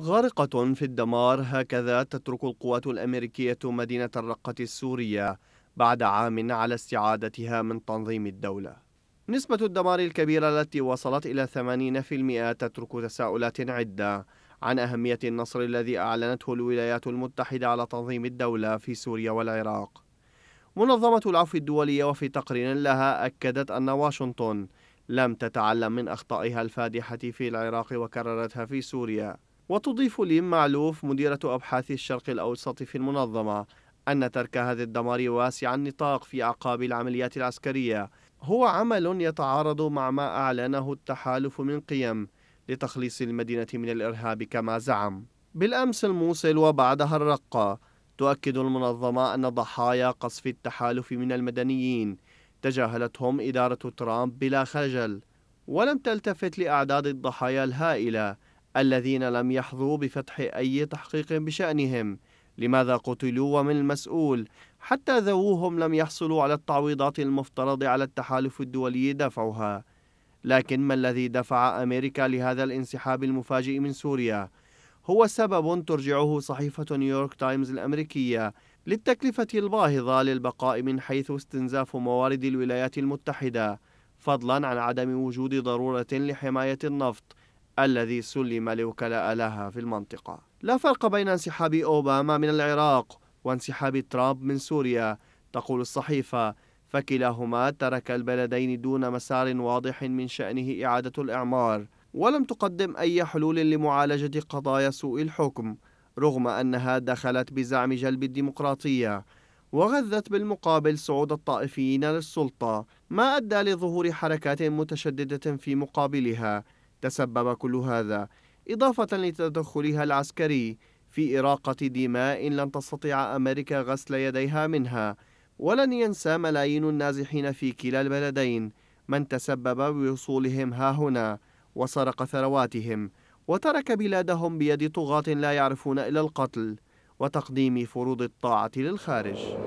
غارقة في الدمار هكذا تترك القوات الأمريكية مدينة الرقة السورية بعد عام على استعادتها من تنظيم الدولة نسبة الدمار الكبيرة التي وصلت إلى 80% تترك تساؤلات عدة عن أهمية النصر الذي أعلنته الولايات المتحدة على تنظيم الدولة في سوريا والعراق منظمة العفو الدولية وفي تقرير لها أكدت أن واشنطن لم تتعلم من أخطائها الفادحة في العراق وكررتها في سوريا وتضيف ليم معلوف مديرة أبحاث الشرق الأوسط في المنظمة أن ترك هذا الدمار واسع النطاق في أعقاب العمليات العسكرية هو عمل يتعارض مع ما أعلنه التحالف من قيم لتخليص المدينة من الإرهاب كما زعم بالأمس الموصل وبعدها الرقة تؤكد المنظمة أن ضحايا قصف التحالف من المدنيين تجاهلتهم إدارة ترامب بلا خجل ولم تلتفت لأعداد الضحايا الهائلة الذين لم يحظوا بفتح أي تحقيق بشأنهم لماذا قتلوا ومن المسؤول حتى ذووهم لم يحصلوا على التعويضات المفترض على التحالف الدولي دفعها لكن ما الذي دفع أمريكا لهذا الانسحاب المفاجئ من سوريا؟ هو سبب ترجعه صحيفة نيويورك تايمز الأمريكية للتكلفة الباهظة للبقاء من حيث استنزاف موارد الولايات المتحدة فضلا عن عدم وجود ضرورة لحماية النفط الذي سلم لوكلاء لها في المنطقة لا فرق بين انسحاب أوباما من العراق وانسحاب ترامب من سوريا تقول الصحيفة فكلاهما ترك البلدين دون مسار واضح من شأنه إعادة الإعمار ولم تقدم أي حلول لمعالجة قضايا سوء الحكم رغم أنها دخلت بزعم جلب الديمقراطية وغذت بالمقابل صعود الطائفيين للسلطة ما أدى لظهور حركات متشددة في مقابلها تسبب كل هذا إضافة لتدخلها العسكري في إراقة دماء لن تستطيع أمريكا غسل يديها منها ولن ينسى ملايين النازحين في كلا البلدين من تسبب بوصولهم ها هنا وسرق ثرواتهم وترك بلادهم بيد طغاة لا يعرفون إلا القتل وتقديم فروض الطاعة للخارج